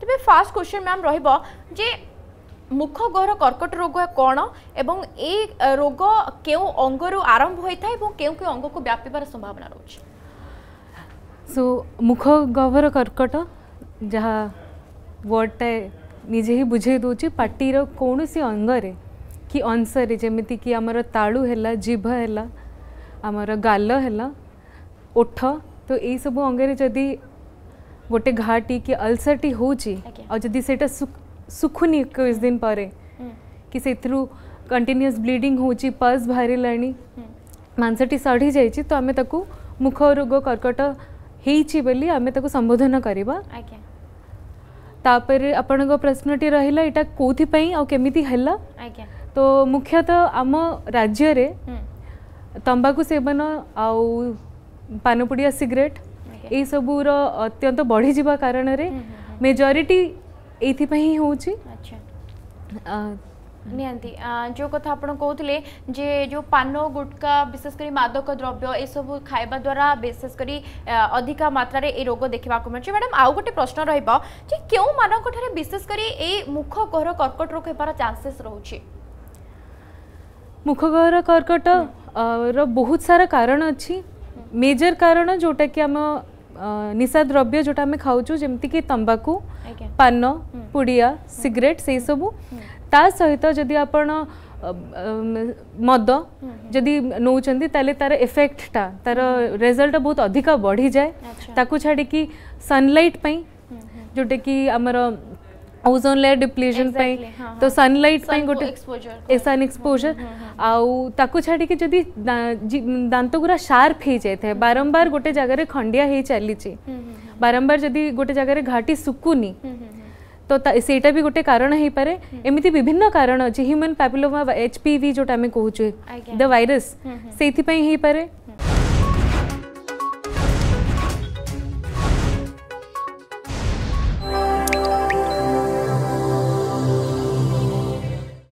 ᱛᱮમે first ᱠᱚᱥᱪᱟᱱ ᱢᱮᱢ ᱨᱚᱦᱤᱵᱚ ᱡᱮ ᱢᱩᱠᱷᱟ ᱜᱚᱵᱷᱚᱨ ᱠᱟᱨᱠᱚᱴ ᱨᱚᱜᱚ ᱠᱚᱱᱚ ᱮᱵᱚᱝ ᱮ ᱨᱚᱜᱚ ᱠᱮᱣ ᱚᱝᱜᱚ ᱨᱮ ᱟᱨᱟᱢᱵᱷ ᱦᱩᱭ ᱛᱟᱭ ᱮᱵᱚᱝ ᱠᱮᱣ ᱠᱤ ᱚᱝᱜᱚ ᱠᱚ ᱵ୍ୟᱟᱯᱤ ᱵᱟᱨ ᱥᱚᱢᱵᱷᱟᱵᱱᱟ ᱨᱚᱪᱤ ᱥᱚ ᱢᱩᱠᱷᱟ ᱜᱚᱵᱷᱚᱨ ᱠᱟᱨᱠᱚᱴ ᱡᱟᱦᱟ ᱣᱚᱨᱴ ᱱᱤᱡᱮ ᱦᱤ ᱵᱩᱡᱷᱟᱭ ᱫᱚᱪᱤ ᱯᱟᱴᱴᱤ ᱨᱚ ᱠᱚᱱᱚ ᱥᱤ ᱚᱝᱜᱚ ᱨᱮ ᱠᱤ ᱟᱱᱥᱟᱨ ᱮ ᱡᱮᱢᱤᱛᱤ ᱠᱤ ᱟᱢᱟᱨᱟ ᱛᱟᱰᱩ गोटे घाटी कि अल्सरटी होची आ जदी सेटा सुखुनी किस दिन परे कि सेथरु कंटिन्यूअस ब्लीडिंग होची पल्स बाहरिलाणी मांसटी सढ़ी जाइची तो आमे ताकू मुख रोग कर्कट ହେଇଛି ବୋଲି ଆମେ ତାକୁ ସମ୍ବୋଧନ କରିବା ଆଜ୍ଞା ତାପରେ ଆପଣଙ୍କ ପ୍ରଶ୍ନଟି ରହିଲା ଏଇଟା କେଉଁଥିପାଇଁ ଆଉ କେମିତି ହେଲା ଆଜ୍ଞା ତ ମୁଖ୍ୟତଃ ଆମ ରାଜ୍ୟରେ ତମ୍ବାକୁ ସେବନ ଆଉ ପାନପୁଡ଼ିଆ ସିଗାରେଟ୍ ଏସବୁର ଅତ୍ୟନ୍ତ ବଢ଼ିଯିବା କାରଣରେ ମେଜରିଟି ଏଇଥିପାଇଁ ହିଁ ହେଉଛି ନିହାତି ଯେଉଁ କଥା ଆପଣ କହୁଥିଲେ ଯେ ଯେଉଁ ପାନ ଗୁଟକା ବିଶେଷ କରି ମାଦକ ଦ୍ରବ୍ୟ ଏସବୁ ଖାଇବା ଦ୍ୱାରା ବିଶେଷ କରି ଅଧିକା ମାତ୍ରାରେ ଏ ରୋଗ ଦେଖିବାକୁ ମିଳୁଛି ମ୍ୟାଡ଼ାମ୍ ଆଉ ଗୋଟେ ପ୍ରଶ୍ନ ରହିବ ଯେ କେଉଁମାନଙ୍କଠାରେ ବିଶେଷ କରି ଏଇ ମୁଖ ଗହ୍ୱର କର୍କଟ ରୋଗ ହେବାର ଚାନ୍ସେସ୍ ରହୁଛି ମୁଖ ଗହ୍ୱର କର୍କଟ ର ବହୁତ ସାରା କାରଣ ଅଛି ମେଜର କାରଣ ଯେଉଁଟାକି ଆମ ନିଶା ଦ୍ରବ୍ୟ ଯେଉଁଟା ଆମେ ଖାଉଛୁ ଯେମିତିକି ତମ୍ବାକୁ ପାନ ପୁଡ଼ିଆ ସିଗାରେଟ୍ ସେହିସବୁ ତା ସହିତ ଯଦି ଆପଣ ମଦ ଯଦି ନେଉଛନ୍ତି ତାହେଲେ ତାର ଏଫେକ୍ଟଟା ତାର ରେଜଲ୍ଟ ବହୁତ ଅଧିକ ବଢ଼ିଯାଏ ତାକୁ ଛାଡ଼ିକି ସନଲାଇଟ୍ ପାଇଁ ଯେଉଁଟାକି ଆମର ओजोन लेयर डिप्लेसन तो सनलाइट गोटे सन एक्सपोजर आउ छाड़ी जदि दांत गुरा शार्प हो जाए बारंबार गोटे जगार खंडिया हो चली बारंबार जदि गोटे जगार घाटी सुकुनी तो ସେଇଟା ବି ଗୋଟେ କାରଣ ହେଇପାରେ ଏମିତି ବିଭିନ୍ନ କାରଣ ଅଛି human papilloma H P V ଯେଉଁଟା ଆମେ କହୁଛେ ଦ ଭାଇରସ୍ ସେଇଥିପାଇଁ ହେଇପାରେ